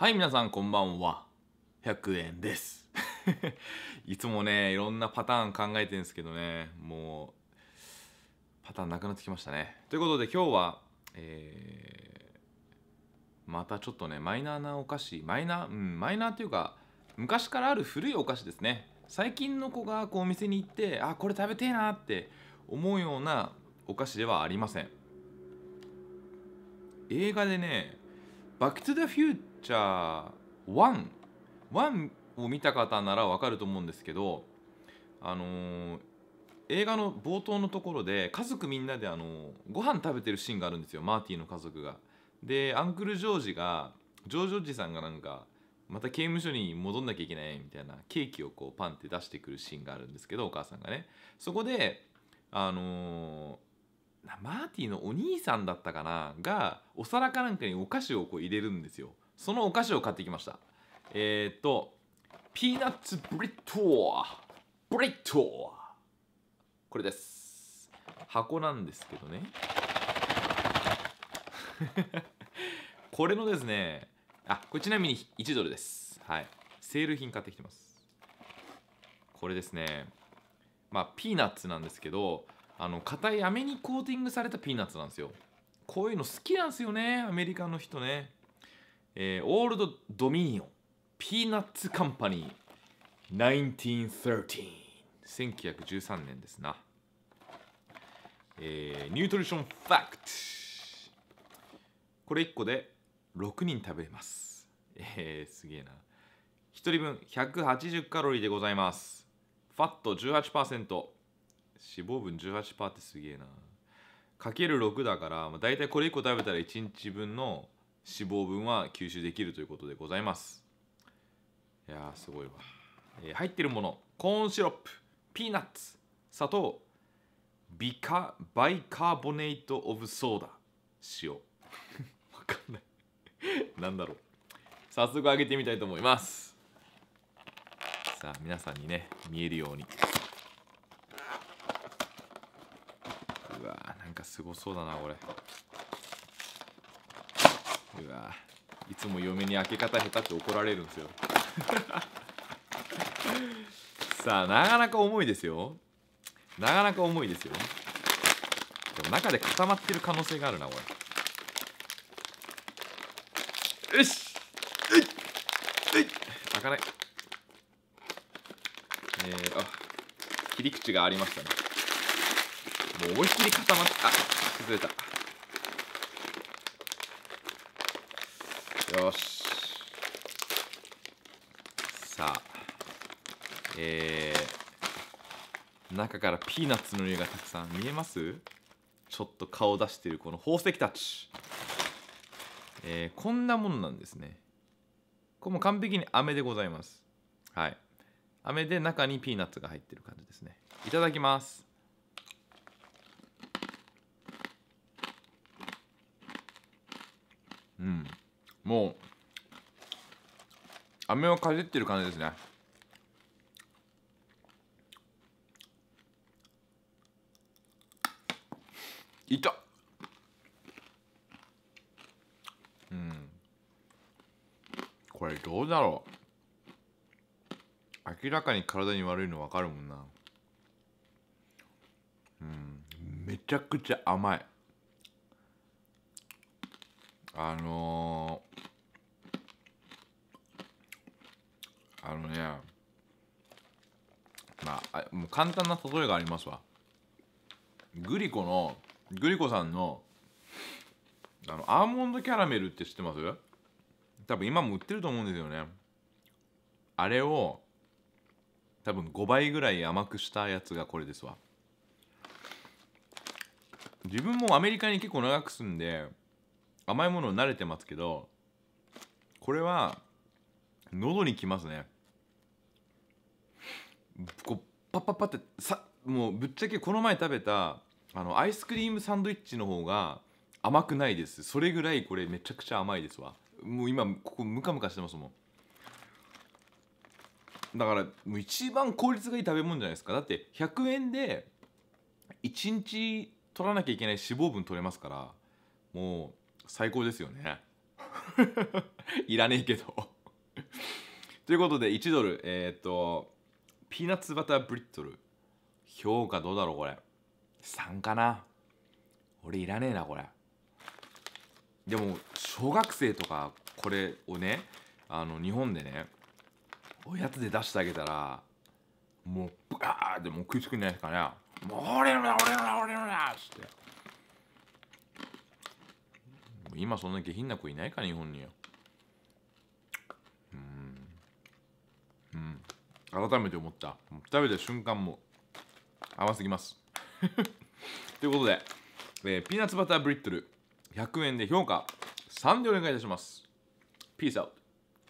はい、皆さんこんばんは。100円です。いつもね、いろんなパターン考えてるんですけどね、もう、パターンなくなってきましたね。ということで今日は、えー、またちょっとね、マイナーなお菓子、マイナー、うん、マイナーというか、昔からある古いお菓子ですね。最近の子がこうお店に行って、あ、これ食べてえなって思うようなお菓子ではありません。映画でね、バック・トゥ・ザ・フューじゃあ1 1を見た方ならわかると思うんですけどあのー、映画の冒頭のところで家族みんなであのー、ご飯食べてるシーンがあるんですよマーティの家族が。でアンクルジョージがジョージおじさんがなんかまた刑務所に戻んなきゃいけないみたいなケーキをこうパンって出してくるシーンがあるんですけどお母さんがねそこであのー、マーティのお兄さんだったかながお皿かなんかにお菓子をこう入れるんですよそのお菓子を買ってきましたえー、っとピーナッツブリットブリットこれです箱なんですけどね これのですねあこれちなみに1ドルですはいセール品買ってきてますこれですねまあピーナッツなんですけどあの硬い飴にコーティングされたピーナッツなんですよこういうの好きなんですよねアメリカの人ねえー、オールドドミニオンピーナッツカンパニー1913 1913年ですな、えー、ニュートリションファクトこれ1個で6人食べれますえー、すげえな1人分180カロリーでございますファット18%脂肪分18%ってすげえなかける6だから、まあ、大体これ1個食べたら1日分の脂肪分は吸収できるということでございますいやすごいわ、えー、入ってるものコーンシロップピーナッツ砂糖ビカバイカーボネイト・オブ・ソーダ塩 わかんない なんだろう早速あげてみたいと思いますさあ皆さんにね見えるようにうわーなんかすごそうだなこれうわいつも嫁に開け方下手って怒られるんですよ さあなかなか重いですよなかなか重いですよでも中で固まってる可能性があるなこれよし開かないえー、あ切り口がありましたねもう思いっきり固まってあ崩れたよしさあえー、中からピーナッツの匂いがたくさん見えますちょっと顔出してるこの宝石たち、えー、こんなものなんですねこれも完璧に飴でございますはい飴で中にピーナッツが入ってる感じですねいただきますうんもう飴をかじってる感じですねいたうんこれどうだろう明らかに体に悪いの分かるもんなうんめちゃくちゃ甘いあのあのねまあもう簡単な例えがありますわグリコのグリコさんのあのアーモンドキャラメルって知ってます多分今も売ってると思うんですよねあれを多分5倍ぐらい甘くしたやつがこれですわ自分もアメリカに結構長く住んで甘いもの慣れてますけどこれは喉にきますねこうパッパッパってさもうぶっちゃけこの前食べたあのアイスクリームサンドイッチの方が甘くないですそれぐらいこれめちゃくちゃ甘いですわもう今ここムカムカしてますもんだからもう一番効率がいい食べ物じゃないですかだって100円で1日取らなきゃいけない脂肪分取れますからもう最高ですよね いらねえけどということで1ドルえー、っとピーナッツバターブリットル評価どうだろうこれ3かな俺いらねえなこれでも小学生とかこれをねあの日本でねおやつで出してあげたらもうブカーってもう食いつくんじゃないですかねもう俺のだ俺のだ俺のだっつって今そんな下品な子いないか日本によ改めて思った食べた瞬間も甘すぎます ということで、えー、ピーナッツバターブリットル100円で評価3でお願いいたします Peace out